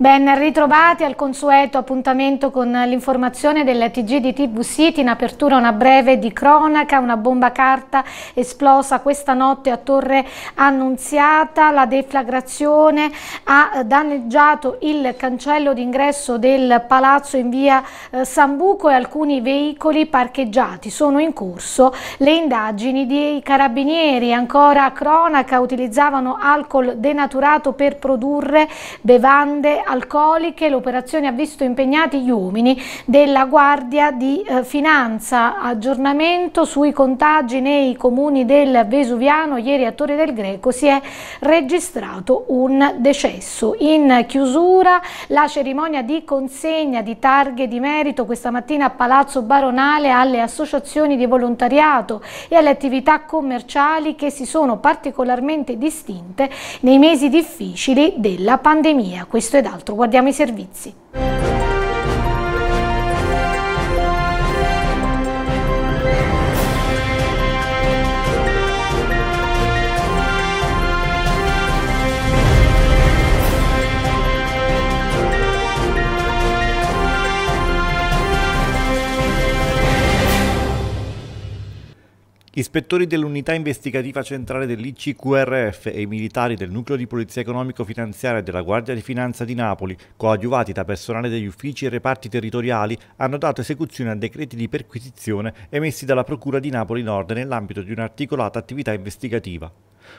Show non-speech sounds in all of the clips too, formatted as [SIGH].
Ben ritrovati al consueto appuntamento con l'informazione del TG di TV City, in apertura una breve di cronaca, una bomba carta esplosa questa notte a Torre Annunziata, la deflagrazione ha danneggiato il cancello d'ingresso del palazzo in via eh, Sambuco e alcuni veicoli parcheggiati. Sono in corso le indagini dei carabinieri, ancora cronaca, utilizzavano alcol denaturato per produrre bevande alcoliche, l'operazione ha visto impegnati gli uomini della Guardia di eh, Finanza. Aggiornamento sui contagi nei comuni del Vesuviano, ieri a Torre del Greco si è registrato un decesso. In chiusura la cerimonia di consegna di targhe di merito questa mattina a Palazzo Baronale alle associazioni di volontariato e alle attività commerciali che si sono particolarmente distinte nei mesi difficili della pandemia. Questo è dato altro, guardiamo i servizi. Ispettori dell'unità investigativa centrale dell'ICQRF e i militari del nucleo di polizia economico-finanziaria della Guardia di Finanza di Napoli, coadiuvati da personale degli uffici e reparti territoriali, hanno dato esecuzione a decreti di perquisizione emessi dalla Procura di Napoli Nord nell'ambito di un'articolata attività investigativa.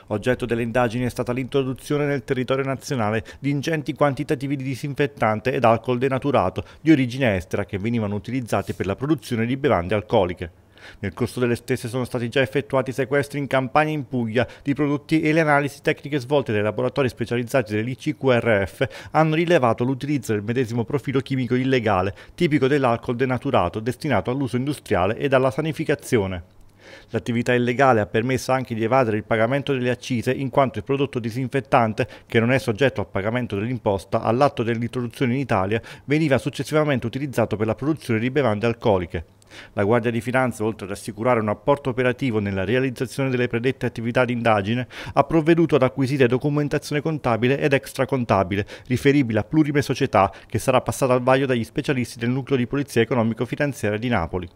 Oggetto delle indagini è stata l'introduzione nel territorio nazionale di ingenti quantitativi di disinfettante ed alcol denaturato di origine estera che venivano utilizzati per la produzione di bevande alcoliche. Nel corso delle stesse sono stati già effettuati sequestri in Campania e in Puglia di prodotti e le analisi tecniche svolte dai laboratori specializzati dell'ICQRF hanno rilevato l'utilizzo del medesimo profilo chimico illegale, tipico dell'alcol denaturato, destinato all'uso industriale ed alla sanificazione. L'attività illegale ha permesso anche di evadere il pagamento delle accise in quanto il prodotto disinfettante, che non è soggetto al pagamento dell'imposta, all'atto dell'introduzione in Italia veniva successivamente utilizzato per la produzione di bevande alcoliche. La Guardia di Finanza, oltre ad assicurare un apporto operativo nella realizzazione delle predette attività di indagine, ha provveduto ad acquisire documentazione contabile ed extracontabile riferibile a plurime società che sarà passata al vaglio dagli specialisti del nucleo di polizia economico-finanziaria di Napoli.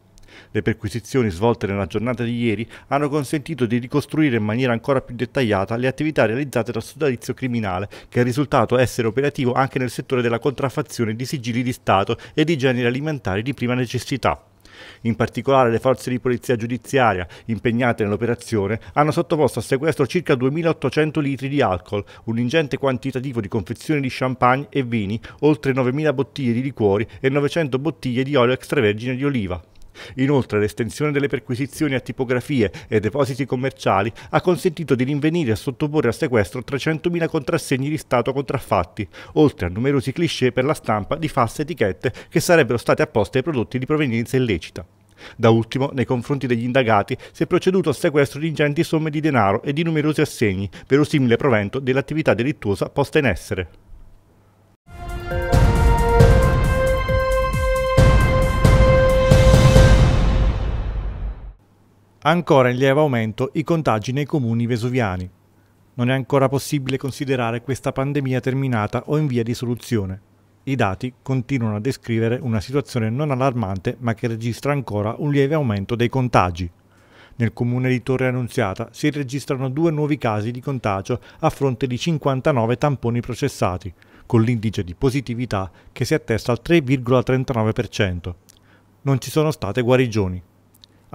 Le perquisizioni svolte nella giornata di ieri hanno consentito di ricostruire in maniera ancora più dettagliata le attività realizzate dal sodalizio criminale, che è risultato essere operativo anche nel settore della contraffazione di sigilli di Stato e di generi alimentari di prima necessità. In particolare le forze di polizia giudiziaria impegnate nell'operazione hanno sottoposto a sequestro circa 2.800 litri di alcol, un ingente quantitativo di confezioni di champagne e vini, oltre 9.000 bottiglie di liquori e 900 bottiglie di olio extravergine di oliva. Inoltre l'estensione delle perquisizioni a tipografie e depositi commerciali ha consentito di rinvenire e sottoporre a sequestro 300.000 contrassegni di Stato contraffatti, oltre a numerosi cliché per la stampa di false etichette che sarebbero state apposte ai prodotti di provenienza illecita. Da ultimo, nei confronti degli indagati, si è proceduto al sequestro di ingenti somme di denaro e di numerosi assegni, verosimile provento dell'attività delittuosa posta in essere. ancora in lieve aumento i contagi nei comuni vesuviani. Non è ancora possibile considerare questa pandemia terminata o in via di soluzione. I dati continuano a descrivere una situazione non allarmante ma che registra ancora un lieve aumento dei contagi. Nel comune di Torre Annunziata si registrano due nuovi casi di contagio a fronte di 59 tamponi processati, con l'indice di positività che si attesta al 3,39%. Non ci sono state guarigioni.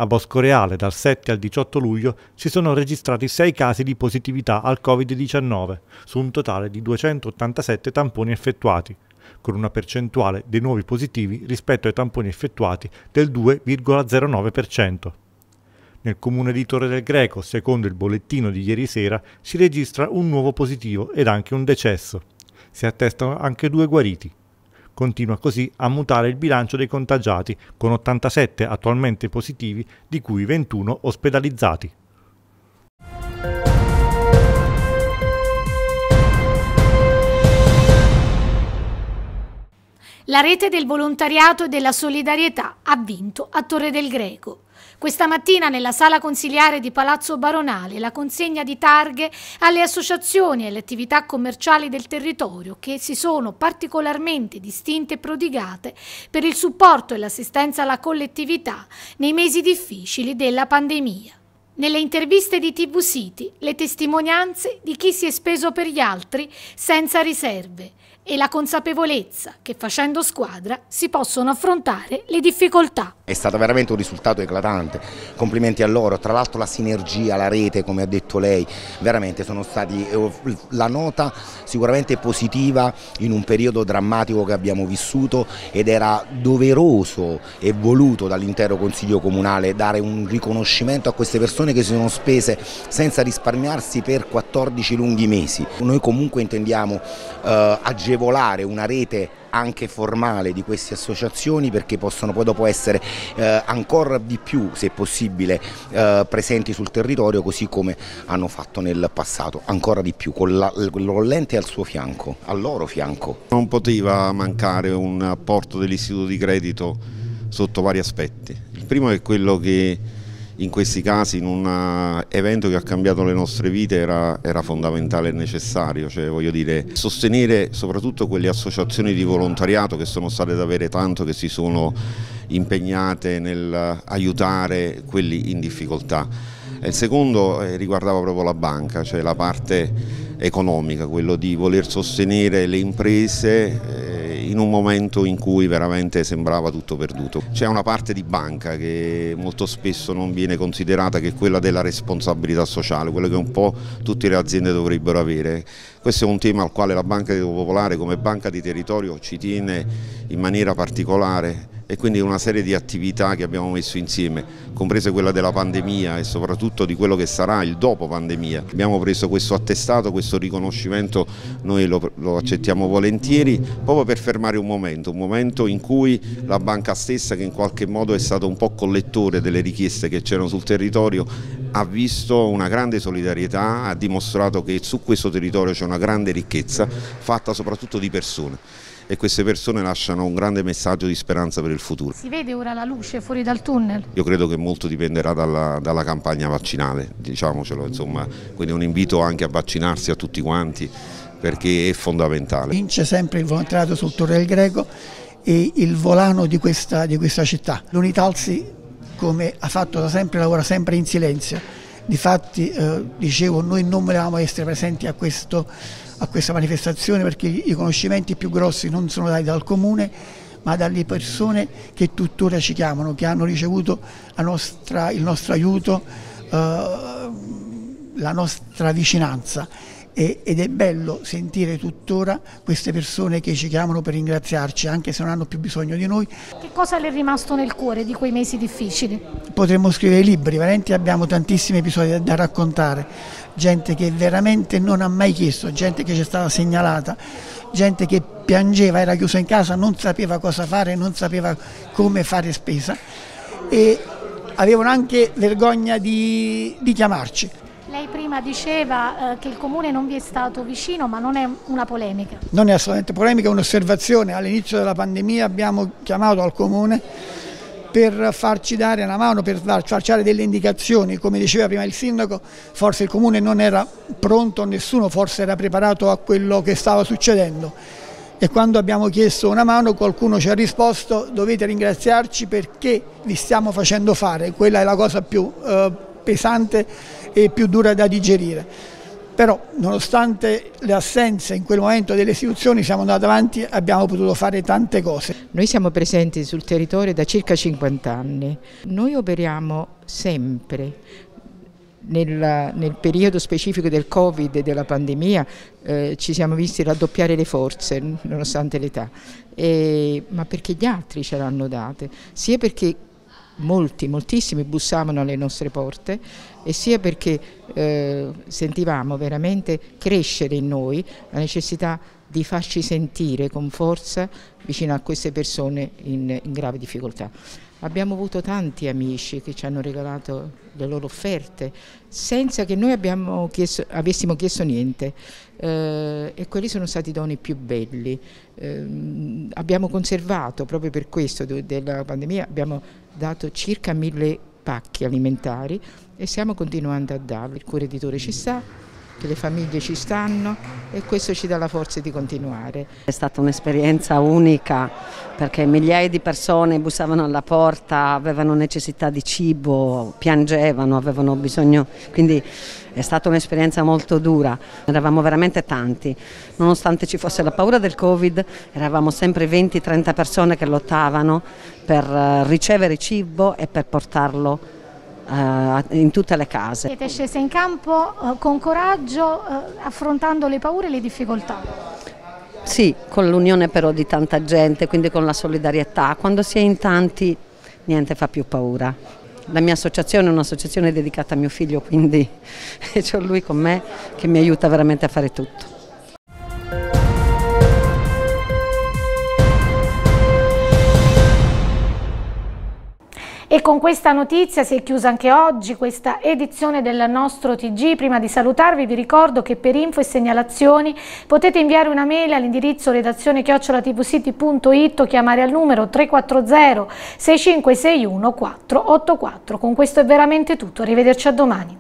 A Boscoreale dal 7 al 18 luglio si sono registrati 6 casi di positività al Covid-19, su un totale di 287 tamponi effettuati, con una percentuale dei nuovi positivi rispetto ai tamponi effettuati del 2,09%. Nel comune di Torre del Greco, secondo il bollettino di ieri sera, si registra un nuovo positivo ed anche un decesso. Si attestano anche due guariti. Continua così a mutare il bilancio dei contagiati, con 87 attualmente positivi, di cui 21 ospedalizzati. La rete del volontariato e della solidarietà ha vinto a Torre del Greco. Questa mattina nella sala consiliare di Palazzo Baronale la consegna di targhe alle associazioni e alle attività commerciali del territorio che si sono particolarmente distinte e prodigate per il supporto e l'assistenza alla collettività nei mesi difficili della pandemia. Nelle interviste di TV City le testimonianze di chi si è speso per gli altri senza riserve, e la consapevolezza che facendo squadra si possono affrontare le difficoltà. È stato veramente un risultato eclatante, complimenti a loro, tra l'altro la sinergia, la rete come ha detto lei, veramente sono stati eh, la nota sicuramente positiva in un periodo drammatico che abbiamo vissuto ed era doveroso e voluto dall'intero Consiglio Comunale dare un riconoscimento a queste persone che si sono spese senza risparmiarsi per 14 lunghi mesi. Noi comunque intendiamo eh, agevolare agevolare una rete anche formale di queste associazioni perché possono poi dopo essere eh, ancora di più, se possibile, eh, presenti sul territorio così come hanno fatto nel passato, ancora di più, con l'ente al suo fianco, al loro fianco. Non poteva mancare un apporto dell'istituto di credito sotto vari aspetti. Il primo è quello che in questi casi in un eh, evento che ha cambiato le nostre vite era, era fondamentale e necessario, cioè, voglio dire, sostenere soprattutto quelle associazioni di volontariato che sono state davvero tanto, che si sono impegnate nel aiutare quelli in difficoltà. Il secondo eh, riguardava proprio la banca, cioè la parte economica, quello di voler sostenere le imprese eh, in un momento in cui veramente sembrava tutto perduto. C'è una parte di banca che molto spesso non viene considerata che è quella della responsabilità sociale, quella che un po' tutte le aziende dovrebbero avere. Questo è un tema al quale la Banca di Popolare come banca di territorio ci tiene in maniera particolare e quindi una serie di attività che abbiamo messo insieme, comprese quella della pandemia e soprattutto di quello che sarà il dopo pandemia. Abbiamo preso questo attestato, questo riconoscimento, noi lo, lo accettiamo volentieri, proprio per fermare un momento, un momento in cui la banca stessa che in qualche modo è stata un po' collettore delle richieste che c'erano sul territorio ha visto una grande solidarietà, ha dimostrato che su questo territorio c'è una grande ricchezza fatta soprattutto di persone e queste persone lasciano un grande messaggio di speranza per il futuro. Si vede ora la luce fuori dal tunnel? Io credo che molto dipenderà dalla, dalla campagna vaccinale, diciamocelo, insomma. quindi un invito anche a vaccinarsi a tutti quanti perché è fondamentale. Vince sempre il volontariato sul Torre del Greco e il volano di questa, di questa città. L'Unitalsi, come ha fatto da sempre, lavora sempre in silenzio. Difatti, eh, dicevo, noi non volevamo essere presenti a questo a questa manifestazione perché i conoscimenti più grossi non sono dati dal comune ma dalle persone che tuttora ci chiamano, che hanno ricevuto nostra, il nostro aiuto, eh, la nostra vicinanza e, ed è bello sentire tuttora queste persone che ci chiamano per ringraziarci anche se non hanno più bisogno di noi. Che cosa le è rimasto nel cuore di quei mesi difficili? Potremmo scrivere libri, veramente abbiamo tantissimi episodi da, raccontare, gente che veramente non ha mai chiesto, gente che ci è stata segnalata, gente che piangeva, era chiusa in casa, non sapeva cosa fare, non sapeva come fare spesa e avevano anche vergogna di, di chiamarci. Lei prima diceva eh, che il Comune non vi è stato vicino, ma non è una polemica. Non è assolutamente polemica, è un'osservazione. All'inizio della pandemia abbiamo chiamato al Comune per farci dare una mano, per farci dare delle indicazioni. Come diceva prima il sindaco, forse il comune non era pronto, nessuno forse era preparato a quello che stava succedendo. E quando abbiamo chiesto una mano qualcuno ci ha risposto dovete ringraziarci perché vi stiamo facendo fare, quella è la cosa più eh, pesante e più dura da digerire. Però nonostante le assenze in quel momento delle istituzioni siamo andati avanti e abbiamo potuto fare tante cose. Noi siamo presenti sul territorio da circa 50 anni, noi operiamo sempre nel, nel, periodo specifico del Covid e della pandemia eh, ci siamo visti raddoppiare le forze nonostante l'età, ma perché gli altri ce l'hanno date, sia perché molti, moltissimi bussavano alle nostre porte e sia perché eh, sentivamo veramente crescere in noi la necessità di farci sentire con forza vicino a queste persone in, in grave difficoltà. Abbiamo avuto tanti amici che ci hanno regalato le loro offerte senza che noi chiesto, avessimo chiesto niente eh, e quelli sono stati i doni più belli. Eh, abbiamo conservato, proprio per questo della pandemia, abbiamo dato circa mille pacchi alimentari e stiamo continuando a darli. Il cura editore ci sta, che le famiglie ci stanno e questo ci dà la forza di continuare. È stata un'esperienza unica perché migliaia di persone bussavano alla porta, avevano necessità di cibo, piangevano, avevano bisogno, quindi è stata un'esperienza molto dura, eravamo veramente tanti, nonostante ci fosse la paura del Covid, eravamo sempre 20-30 persone che lottavano per eh, ricevere cibo e per portarlo eh, in tutte le case. Siete scese in campo eh, con coraggio, eh, affrontando le paure e le difficoltà. Sì, con l'unione però di tanta gente, quindi con la solidarietà. Quando si è in tanti niente fa più paura. La mia associazione è un'associazione dedicata a mio figlio, quindi [LAUGHS] c'è lui con me che mi aiuta veramente a fare tutto. E con questa notizia si è chiusa anche oggi questa edizione del nostro TG. Prima di salutarvi vi ricordo che per info e segnalazioni potete inviare una mail all'indirizzo redazione chiocciolatvcity.it o chiamare al numero 340 6561 484. Con questo è veramente tutto, arrivederci a domani.